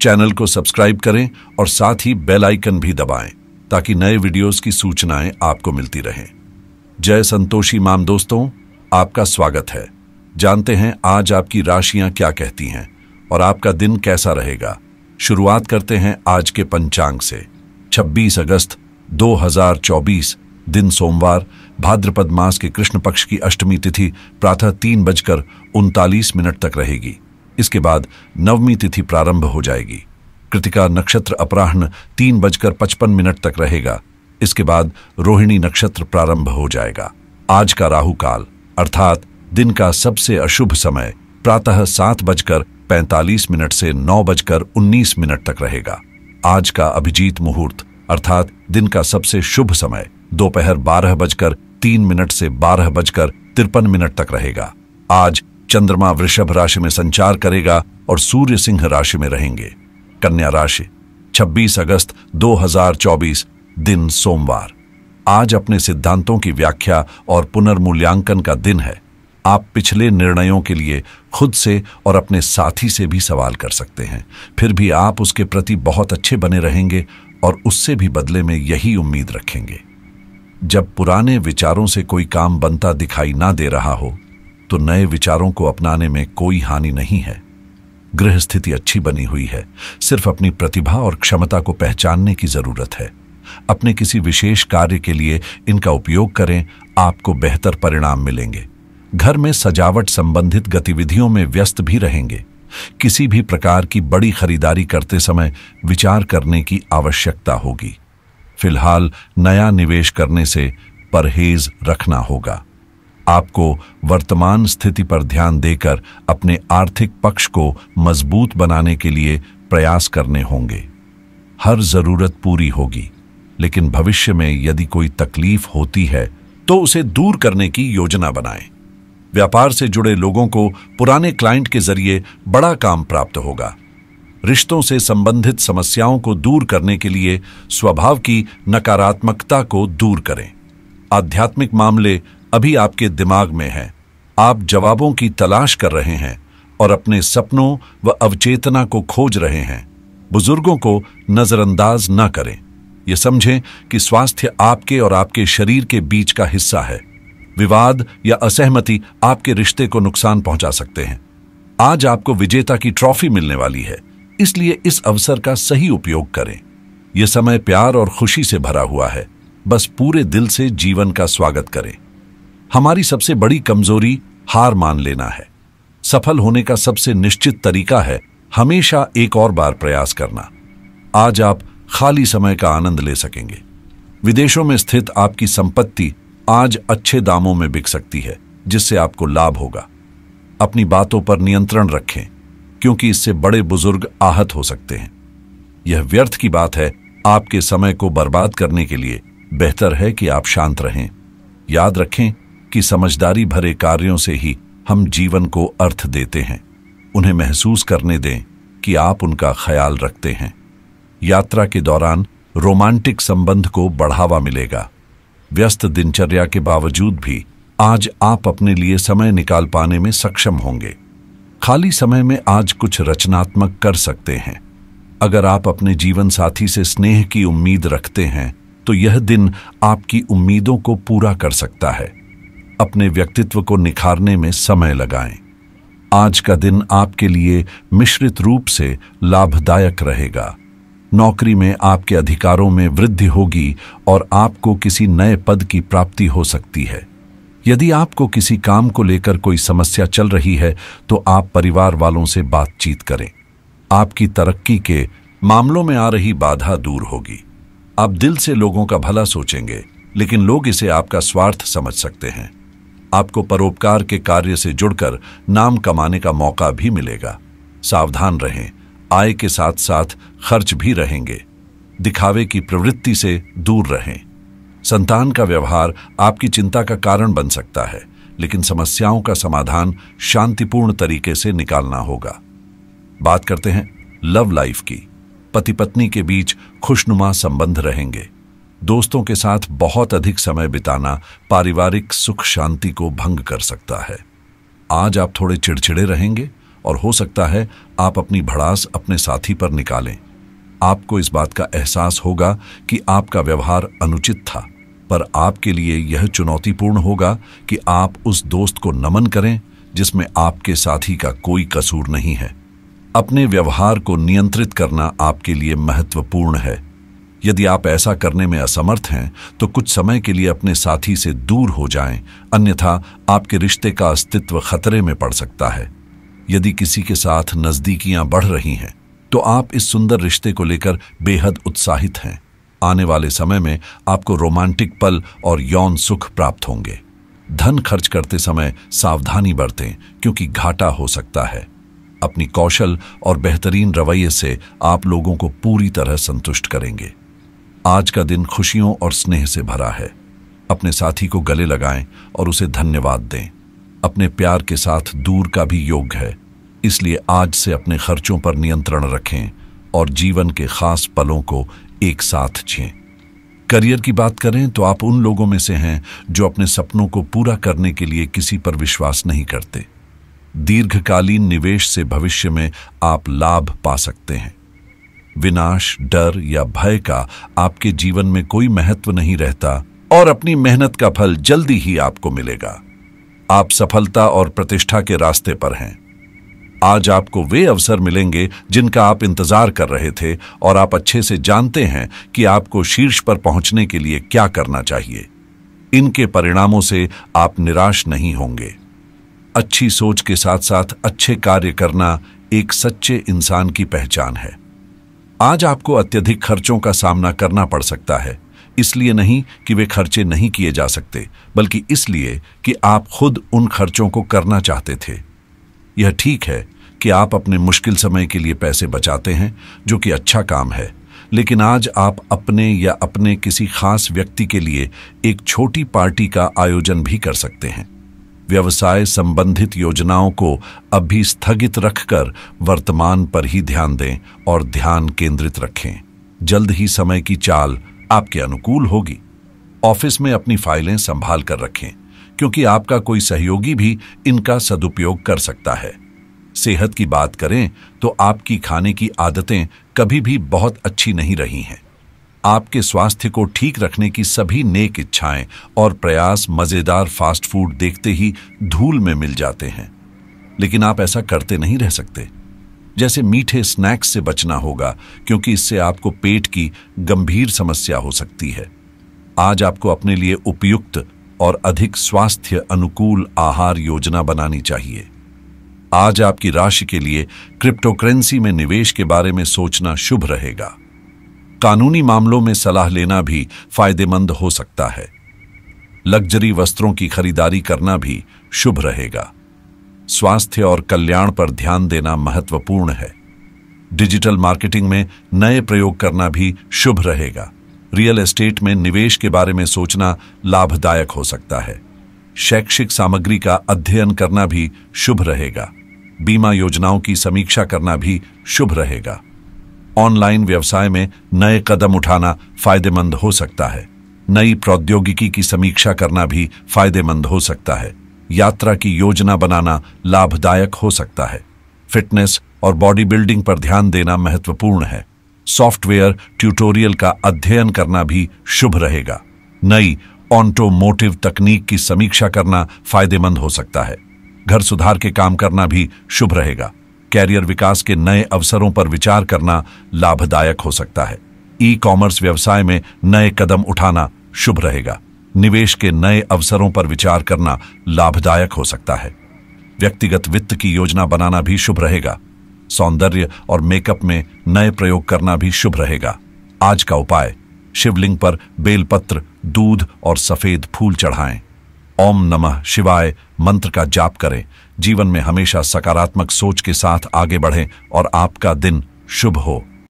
Channel को subscribe करें और साथ ही बेल आइकन भी दबाएं ताकि नए वीडियोस की सूचनाएं आपको मिलती रहें जय संतोषी माम दोस्तों आपका स्वागत है जानते हैं आज आपकी राशियां क्या कहती हैं और आपका दिन कैसा रहेगा शुरुआत करते हैं आज के पंचांग से 26 अगस्त 2024 दिन सोमवार भाद्रपद मास के कृष्ण पक्ष की अष्टमी तिथि प्रातः तीन बजकर उनतालीस मिनट तक रहेगी इसके बाद नवमी तिथि प्रारंभ हो जाएगी कृतिका नक्षत्र अपराह्न तीन बजकर पचपन मिनट तक रहेगा इसके बाद रोहिणी नक्षत्र प्रारंभ हो जाएगा आज का राहु काल अर्थात दिन का सबसे अशुभ समय प्रातः सात बजकर पैंतालीस मिनट से नौ बजकर उन्नीस मिनट तक रहेगा आज का अभिजीत मुहूर्त अर्थात दिन का सबसे शुभ समय दोपहर बारह बजकर तीन मिनट से बारह बजकर तिरपन मिनट तक रहेगा आज चंद्रमा वृषभ राशि में संचार करेगा और सूर्य सिंह राशि में रहेंगे कन्या राशि 26 अगस्त 2024 दिन सोमवार आज अपने सिद्धांतों की व्याख्या और पुनर्मूल्यांकन का दिन है आप पिछले निर्णयों के लिए खुद से और अपने साथी से भी सवाल कर सकते हैं फिर भी आप उसके प्रति बहुत अच्छे बने रहेंगे और उससे भी बदले में यही उम्मीद रखेंगे जब पुराने विचारों से कोई काम बनता दिखाई ना दे रहा हो तो नए विचारों को अपनाने में कोई हानि नहीं है गृह स्थिति अच्छी बनी हुई है सिर्फ अपनी प्रतिभा और क्षमता को पहचानने की जरूरत है अपने किसी विशेष कार्य के लिए इनका उपयोग करें आपको बेहतर परिणाम मिलेंगे घर में सजावट संबंधित गतिविधियों में व्यस्त भी रहेंगे किसी भी प्रकार की बड़ी खरीदारी करते समय विचार करने की आवश्यकता होगी फिलहाल नया निवेश करने से परहेज रखना होगा आपको वर्तमान स्थिति पर ध्यान देकर अपने आर्थिक पक्ष को मजबूत बनाने के लिए प्रयास करने होंगे हर जरूरत पूरी होगी लेकिन भविष्य में यदि कोई तकलीफ होती है तो उसे दूर करने की योजना बनाएं। व्यापार से जुड़े लोगों को पुराने क्लाइंट के जरिए बड़ा काम प्राप्त होगा रिश्तों से संबंधित समस्याओं को दूर करने के लिए स्वभाव की नकारात्मकता को दूर करें आध्यात्मिक मामले अभी आपके दिमाग में है आप जवाबों की तलाश कर रहे हैं और अपने सपनों व अवचेतना को खोज रहे हैं बुजुर्गों को नज़रअंदाज न करें यह समझें कि स्वास्थ्य आपके और आपके शरीर के बीच का हिस्सा है विवाद या असहमति आपके रिश्ते को नुकसान पहुंचा सकते हैं आज आपको विजेता की ट्रॉफी मिलने वाली है इसलिए इस अवसर का सही उपयोग करें यह समय प्यार और खुशी से भरा हुआ है बस पूरे दिल से जीवन का स्वागत करें हमारी सबसे बड़ी कमजोरी हार मान लेना है सफल होने का सबसे निश्चित तरीका है हमेशा एक और बार प्रयास करना आज आप खाली समय का आनंद ले सकेंगे विदेशों में स्थित आपकी संपत्ति आज अच्छे दामों में बिक सकती है जिससे आपको लाभ होगा अपनी बातों पर नियंत्रण रखें क्योंकि इससे बड़े बुजुर्ग आहत हो सकते हैं यह व्यर्थ की बात है आपके समय को बर्बाद करने के लिए बेहतर है कि आप शांत रहें याद रखें कि समझदारी भरे कार्यों से ही हम जीवन को अर्थ देते हैं उन्हें महसूस करने दें कि आप उनका ख्याल रखते हैं यात्रा के दौरान रोमांटिक संबंध को बढ़ावा मिलेगा व्यस्त दिनचर्या के बावजूद भी आज आप अपने लिए समय निकाल पाने में सक्षम होंगे खाली समय में आज कुछ रचनात्मक कर सकते हैं अगर आप अपने जीवन साथी से स्नेह की उम्मीद रखते हैं तो यह दिन आपकी उम्मीदों को पूरा कर सकता है अपने व्यक्तित्व को निखारने में समय लगाएं। आज का दिन आपके लिए मिश्रित रूप से लाभदायक रहेगा नौकरी में आपके अधिकारों में वृद्धि होगी और आपको किसी नए पद की प्राप्ति हो सकती है यदि आपको किसी काम को लेकर कोई समस्या चल रही है तो आप परिवार वालों से बातचीत करें आपकी तरक्की के मामलों में आ रही बाधा दूर होगी आप दिल से लोगों का भला सोचेंगे लेकिन लोग इसे आपका स्वार्थ समझ सकते हैं आपको परोपकार के कार्य से जुड़कर नाम कमाने का मौका भी मिलेगा सावधान रहें आय के साथ साथ खर्च भी रहेंगे दिखावे की प्रवृत्ति से दूर रहें संतान का व्यवहार आपकी चिंता का कारण बन सकता है लेकिन समस्याओं का समाधान शांतिपूर्ण तरीके से निकालना होगा बात करते हैं लव लाइफ की पति पत्नी के बीच खुशनुमा संबंध रहेंगे दोस्तों के साथ बहुत अधिक समय बिताना पारिवारिक सुख शांति को भंग कर सकता है आज आप थोड़े चिड़चिड़े रहेंगे और हो सकता है आप अपनी भड़ास अपने साथी पर निकालें आपको इस बात का एहसास होगा कि आपका व्यवहार अनुचित था पर आपके लिए यह चुनौतीपूर्ण होगा कि आप उस दोस्त को नमन करें जिसमें आपके साथी का कोई कसूर नहीं है अपने व्यवहार को नियंत्रित करना आपके लिए महत्वपूर्ण है यदि आप ऐसा करने में असमर्थ हैं तो कुछ समय के लिए अपने साथी से दूर हो जाएं, अन्यथा आपके रिश्ते का अस्तित्व खतरे में पड़ सकता है यदि किसी के साथ नज़दीकियां बढ़ रही हैं तो आप इस सुंदर रिश्ते को लेकर बेहद उत्साहित हैं आने वाले समय में आपको रोमांटिक पल और यौन सुख प्राप्त होंगे धन खर्च करते समय सावधानी बरतें क्योंकि घाटा हो सकता है अपनी कौशल और बेहतरीन रवैये से आप लोगों को पूरी तरह संतुष्ट करेंगे आज का दिन खुशियों और स्नेह से भरा है अपने साथी को गले लगाएं और उसे धन्यवाद दें अपने प्यार के साथ दूर का भी योग है इसलिए आज से अपने खर्चों पर नियंत्रण रखें और जीवन के खास पलों को एक साथ छें करियर की बात करें तो आप उन लोगों में से हैं जो अपने सपनों को पूरा करने के लिए किसी पर विश्वास नहीं करते दीर्घकालीन निवेश से भविष्य में आप लाभ पा सकते हैं विनाश डर या भय का आपके जीवन में कोई महत्व नहीं रहता और अपनी मेहनत का फल जल्दी ही आपको मिलेगा आप सफलता और प्रतिष्ठा के रास्ते पर हैं आज आपको वे अवसर मिलेंगे जिनका आप इंतजार कर रहे थे और आप अच्छे से जानते हैं कि आपको शीर्ष पर पहुंचने के लिए क्या करना चाहिए इनके परिणामों से आप निराश नहीं होंगे अच्छी सोच के साथ साथ अच्छे कार्य करना एक सच्चे इंसान की पहचान है आज आपको अत्यधिक खर्चों का सामना करना पड़ सकता है इसलिए नहीं कि वे खर्चे नहीं किए जा सकते बल्कि इसलिए कि आप खुद उन खर्चों को करना चाहते थे यह ठीक है कि आप अपने मुश्किल समय के लिए पैसे बचाते हैं जो कि अच्छा काम है लेकिन आज आप अपने या अपने किसी खास व्यक्ति के लिए एक छोटी पार्टी का आयोजन भी कर सकते हैं व्यवसाय संबंधित योजनाओं को अभी स्थगित रखकर वर्तमान पर ही ध्यान दें और ध्यान केंद्रित रखें जल्द ही समय की चाल आपके अनुकूल होगी ऑफिस में अपनी फाइलें संभाल कर रखें क्योंकि आपका कोई सहयोगी भी इनका सदुपयोग कर सकता है सेहत की बात करें तो आपकी खाने की आदतें कभी भी बहुत अच्छी नहीं रही हैं आपके स्वास्थ्य को ठीक रखने की सभी नेक इच्छाएं और प्रयास मज़ेदार फास्ट फूड देखते ही धूल में मिल जाते हैं लेकिन आप ऐसा करते नहीं रह सकते जैसे मीठे स्नैक्स से बचना होगा क्योंकि इससे आपको पेट की गंभीर समस्या हो सकती है आज आपको अपने लिए उपयुक्त और अधिक स्वास्थ्य अनुकूल आहार योजना बनानी चाहिए आज आपकी राशि के लिए क्रिप्टोकरेंसी में निवेश के बारे में सोचना शुभ रहेगा कानूनी मामलों में सलाह लेना भी फायदेमंद हो सकता है लग्जरी वस्त्रों की खरीदारी करना भी शुभ रहेगा स्वास्थ्य और कल्याण पर ध्यान देना महत्वपूर्ण है डिजिटल मार्केटिंग में नए प्रयोग करना भी शुभ रहेगा रियल एस्टेट में निवेश के बारे में सोचना लाभदायक हो सकता है शैक्षिक सामग्री का अध्ययन करना भी शुभ रहेगा बीमा योजनाओं की समीक्षा करना भी शुभ रहेगा ऑनलाइन व्यवसाय में नए कदम उठाना फायदेमंद हो सकता है नई प्रौद्योगिकी की समीक्षा करना भी फायदेमंद हो सकता है यात्रा की योजना बनाना लाभदायक हो सकता है फिटनेस और बॉडी बिल्डिंग पर ध्यान देना महत्वपूर्ण है सॉफ्टवेयर ट्यूटोरियल का अध्ययन करना भी शुभ रहेगा नई ऑन्टोमोटिव तकनीक की समीक्षा करना फायदेमंद हो सकता है घर सुधार के काम करना भी शुभ रहेगा कैरियर विकास के नए अवसरों पर विचार करना लाभदायक हो सकता है ई कॉमर्स व्यवसाय में नए कदम उठाना शुभ रहेगा निवेश के नए अवसरों पर विचार करना लाभदायक हो सकता है व्यक्तिगत वित्त की योजना बनाना भी शुभ रहेगा सौंदर्य और मेकअप में नए प्रयोग करना भी शुभ रहेगा आज का उपाय शिवलिंग पर बेलपत्र दूध और सफेद फूल चढ़ाएं ओम नमः शिवाय मंत्र का जाप करें जीवन में हमेशा सकारात्मक सोच के साथ आगे बढ़ें और आपका दिन शुभ हो